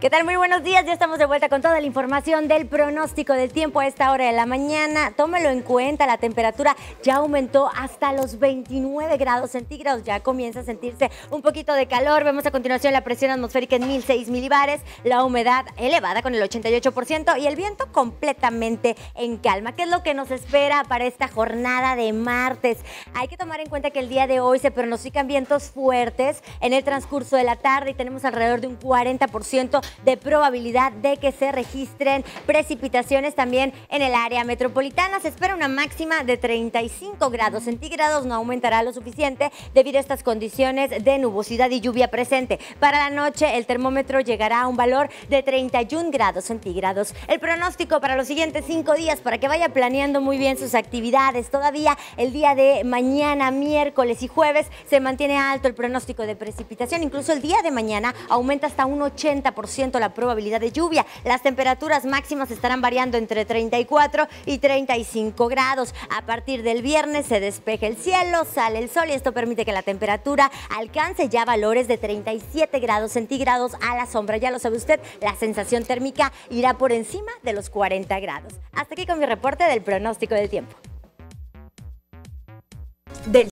¿Qué tal? Muy buenos días. Ya estamos de vuelta con toda la información del pronóstico del tiempo a esta hora de la mañana. Tómelo en cuenta, la temperatura ya aumentó hasta los 29 grados centígrados. Ya comienza a sentirse un poquito de calor. Vemos a continuación la presión atmosférica en 1006 milibares, la humedad elevada con el 88% y el viento completamente en calma. ¿Qué es lo que nos espera para esta jornada de martes? Hay que tomar en cuenta que el día de hoy se pronostican vientos fuertes en el transcurso de la tarde y tenemos alrededor de un 40% de probabilidad de que se registren precipitaciones también en el área metropolitana. Se espera una máxima de 35 grados centígrados, no aumentará lo suficiente debido a estas condiciones de nubosidad y lluvia presente. Para la noche el termómetro llegará a un valor de 31 grados centígrados. El pronóstico para los siguientes cinco días para que vaya planeando muy bien sus actividades. Todavía el día de mañana, miércoles y jueves se mantiene alto el pronóstico de precipitación. Incluso el día de mañana aumenta hasta un 80% la probabilidad de lluvia. Las temperaturas máximas estarán variando entre 34 y 35 grados. A partir del viernes se despeje el cielo, sale el sol y esto permite que la temperatura alcance ya valores de 37 grados centígrados a la sombra. Ya lo sabe usted, la sensación térmica irá por encima de los 40 grados. Hasta aquí con mi reporte del pronóstico del tiempo.